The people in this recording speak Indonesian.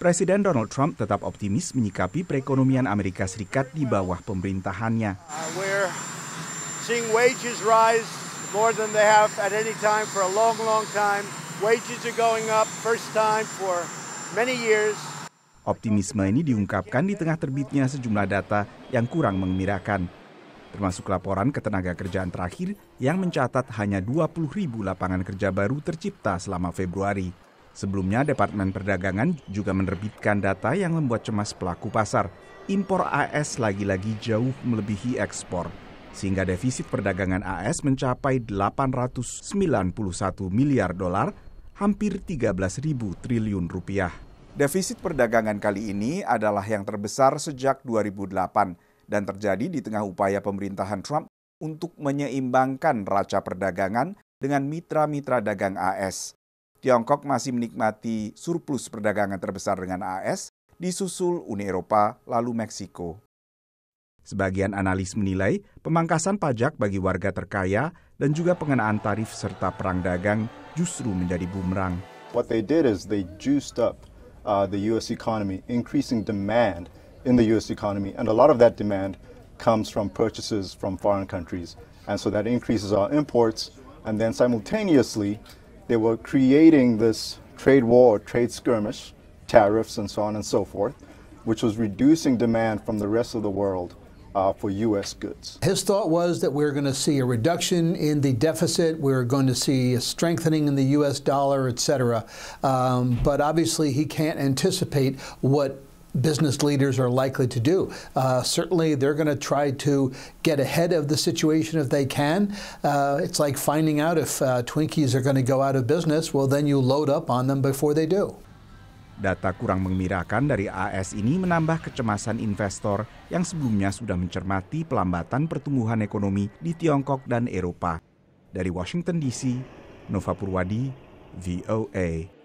Presiden Donald Trump tetap optimis menyikapi perekonomian Amerika Serikat di bawah pemerintahannya. Uh, Optimisme ini diungkapkan di tengah terbitnya sejumlah data yang kurang mengembirakan, termasuk laporan ketenaga kerjaan terakhir yang mencatat hanya 20 ribu lapangan kerja baru tercipta selama Februari. Sebelumnya, Departemen Perdagangan juga menerbitkan data yang membuat cemas pelaku pasar. Impor AS lagi-lagi jauh melebihi ekspor, sehingga defisit perdagangan AS mencapai 891 miliar dolar, hampir 13 ribu triliun rupiah. Defisit perdagangan kali ini adalah yang terbesar sejak 2008 dan terjadi di tengah upaya pemerintahan Trump untuk menyeimbangkan raca perdagangan dengan mitra-mitra dagang AS. Tiongkok masih menikmati surplus perdagangan terbesar dengan AS, disusul Uni Eropa, lalu Meksiko. Sebagian analis menilai pemangkasan pajak bagi warga terkaya dan juga pengenaan tarif serta perang dagang justru menjadi bumerang. What they did is they juiced up uh, the US economy, increasing demand in the US economy and a lot of that demand comes from purchases from foreign countries. And so that increases our imports and then simultaneously They were creating this trade war, trade skirmish, tariffs, and so on and so forth, which was reducing demand from the rest of the world uh, for U.S. goods. His thought was that we are going to see a reduction in the deficit, we we're going to see a strengthening in the U.S. dollar, et cetera. Um, but obviously, he can't anticipate what business leaders are likely to do. Uh, certainly, they're going to try to get ahead of the situation if they can. Uh, it's like finding out if uh, Twinkies are going to go out of business. Well, then you load up on them before they do. Data kurang mengembirakan dari AS ini menambah kecemasan investor yang sebelumnya sudah mencermati pelambatan pertumbuhan ekonomi di Tiongkok dan Eropa. Dari Washington DC, Nova Purwadi, VOA.